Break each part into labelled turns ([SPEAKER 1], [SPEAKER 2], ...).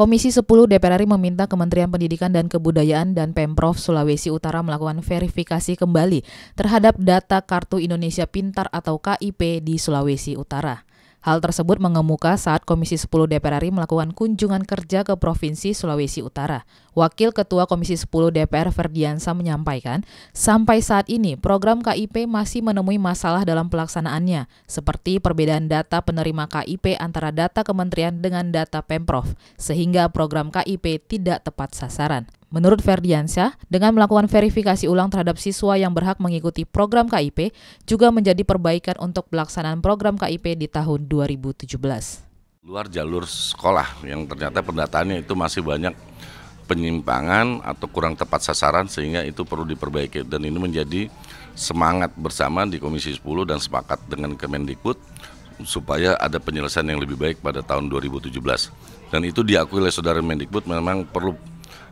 [SPEAKER 1] Komisi 10 DPR RI meminta Kementerian Pendidikan dan Kebudayaan dan Pemprov Sulawesi Utara melakukan verifikasi kembali terhadap data Kartu Indonesia Pintar atau KIP di Sulawesi Utara. Hal tersebut mengemuka saat Komisi 10 DPR RI melakukan kunjungan kerja ke Provinsi Sulawesi Utara. Wakil Ketua Komisi 10 DPR Ferdiansa menyampaikan, sampai saat ini program KIP masih menemui masalah dalam pelaksanaannya, seperti perbedaan data penerima KIP antara data kementerian dengan data Pemprov, sehingga program KIP tidak tepat sasaran. Menurut Ferdiansyah, dengan melakukan verifikasi ulang terhadap siswa yang berhak mengikuti program KIP juga menjadi perbaikan untuk pelaksanaan program KIP di tahun 2017.
[SPEAKER 2] Luar jalur sekolah yang ternyata pendataannya itu masih banyak penyimpangan atau kurang tepat sasaran sehingga itu perlu diperbaiki dan ini menjadi semangat bersama di Komisi 10 dan sepakat dengan Kemendikbud supaya ada penyelesaian yang lebih baik pada tahun 2017 dan itu diakui oleh saudara Mendikbud memang perlu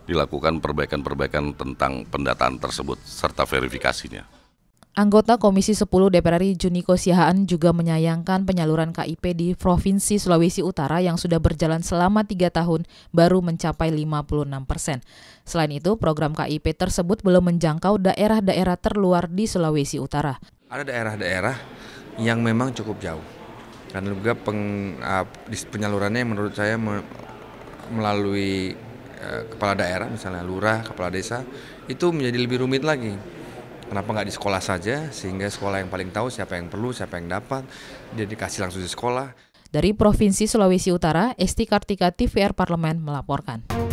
[SPEAKER 2] dilakukan perbaikan-perbaikan tentang pendataan tersebut serta verifikasinya.
[SPEAKER 1] Anggota Komisi 10 DPR RI Juniko Siahaan juga menyayangkan penyaluran KIP di Provinsi Sulawesi Utara yang sudah berjalan selama tiga tahun baru mencapai 56 persen. Selain itu, program KIP tersebut belum menjangkau daerah-daerah terluar di Sulawesi Utara.
[SPEAKER 3] Ada daerah-daerah yang memang cukup jauh. Dan juga peng, uh, penyalurannya menurut saya melalui Eh, kepala daerah misalnya lurah, kepala desa itu menjadi lebih rumit lagi. Kenapa nggak di sekolah saja sehingga sekolah yang paling tahu siapa yang perlu, siapa yang dapat, dia dikasih langsung di sekolah.
[SPEAKER 1] Dari Provinsi Sulawesi Utara, Esti Kartika TVR Parlemen melaporkan.